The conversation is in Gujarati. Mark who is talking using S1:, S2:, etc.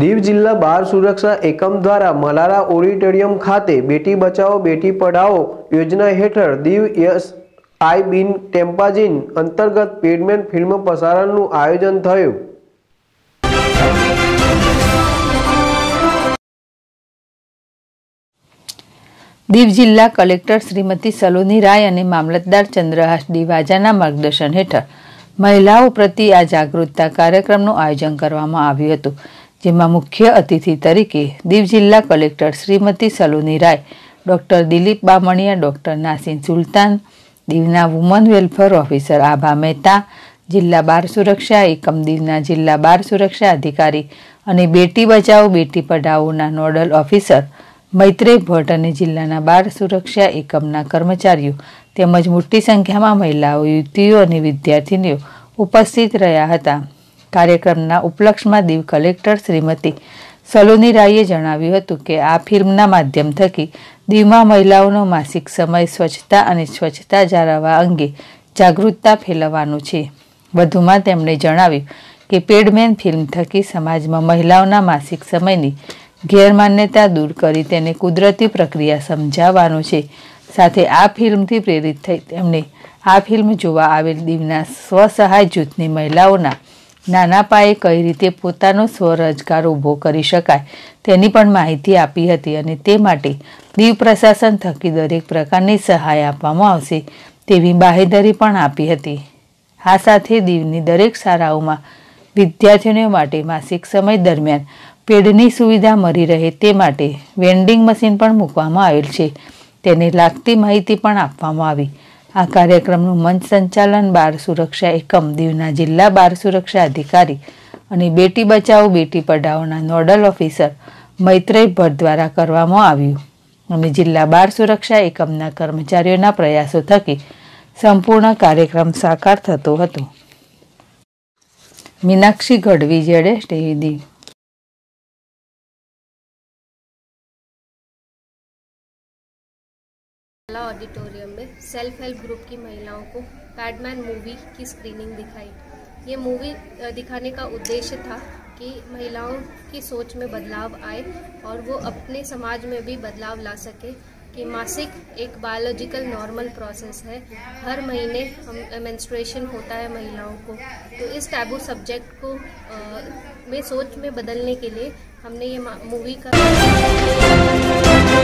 S1: દીવ જિલ્લા બાળ સુરક્ષા એકમ દ્વારા મલારા ઓડિટોરિયમ ખાતે બેટી બચાવો બેટી પઢાઓ યોજના હેઠળ દીવ યસ આઈ બિન ટેમ્પાજીન અંતર્ગત પેડમેન ફિલ્મ પ્રસારણનું આયોજન થયું દીવ જિલ્લા કલેક્ટર શ્રીમતી સલોની રાય અને મામલતદાર ચંદ્રહાસ ડીવાજાના માર્ગદર્શન હેઠળ મહિલાઓ પ્રત્યે આ જાગૃતતા કાર્યક્રમનું આયોજન કરવામાં આવ્યું હતું જેમાં મુખ્ય અતિથિ તરીકે દીવ જિલ્લા collector Shrimati Saloni Rai doctor Dilip Bamaniya doctor Nasin Sultan દીવના woman welfare officer Abha Mehta જિલ્લા બાર સુરક્ષા એકમ દીવના જિલ્લા બાર સુરક્ષા અધિકારી અને બેટી બચાવો બેટી પઢાઓના નોડલ ઓફિસર મૈત્રી ભટ્ટ અને જિલ્લાના બાળ સુરક્ષા એકમના કર્મચારીઓ તેમજ મોટી સંખ્યામાં મહિલાઓ યુવતીઓ અને વિદ્યાર્થીનીઓ ઉપસ્થિત રહ્યા હતા કાર્યક્રમના ઉપલક્ષમાં દીવ કલેક્ટર શ્રીમતી સલોની રાયે જણાવ્યું હતું કે આ ફિલ્મના માધ્યમ થકી દીવમાં મહિલાઓનો માસિક સમય સ્વચ્છતા અને સ્વચ્છતા જાળવવા અંગે જાગૃતતા ફેલાવવાનું છે વધુમાં તેમણે જણાવ્યું કે પેડમેન ફિલ્મ થકી સમાજમાં મહિલાઓના માસિક સમયની ગેરમાન્યતા દૂર કરી તેને કુદરતી પ્રક્રિયા સમજાવવાનું છે સાથે આ ફિલ્મથી પ્રેરિત થઈ તેમણે આ ફિલ્મ જોવા આવેલ દીવના સ્વસહાય જૂથની મહિલાઓના નાના પાયે કઈ રીતે પોતાનો સ્વરોજગાર ઊભો કરી શકાય તેની પણ માહિતી આપી હતી અને તે માટે દીવ પ્રશાસન થકી દરેક પ્રકારની સહાય આપવામાં આવશે તેવી બાહેધરી પણ આપી હતી આ સાથે દીવની દરેક શાળાઓમાં વિદ્યાર્થીઓ માટે માસિક સમય દરમિયાન પેડની સુવિધા મળી રહે તે માટે વેન્ડિંગ મશીન પણ મૂકવામાં આવેલ છે તેને લાગતી માહિતી પણ આપવામાં આવી આ કાર્યક્રમનું મંચ સંચાલન બાળ સુરક્ષા એકમ દીવના જિલ્લા બાળ સુરક્ષા અધિકારી અને બેટી બચાવો બેટી પઢાઓના નોડલ ઓફિસર મૈત્રેય ભટ્ટ દ્વારા કરવામાં આવ્યું અને જિલ્લા બાળ સુરક્ષા એકમના કર્મચારીઓના પ્રયાસો થકી સંપૂર્ણ કાર્યક્રમ સાકાર થતો હતો મીનાક્ષી ગઢવી જેડે સ્ટેવી દીવ महिला ऑडिटोरियम में सेल्फ हेल्प ग्रुप की महिलाओं को पैडमैन
S2: मूवी की स्क्रीनिंग दिखाई ये मूवी दिखाने का उद्देश्य था कि महिलाओं की सोच में बदलाव आए और वो अपने समाज में भी बदलाव ला सके कि मासिक एक बायोलॉजिकल नॉर्मल प्रोसेस है हर महीने हम मेंस्ट्रुएशन होता है महिलाओं को तो इस टैबू सब्जेक्ट को आ, में सोच में बदलने के लिए हमने ये मूवी का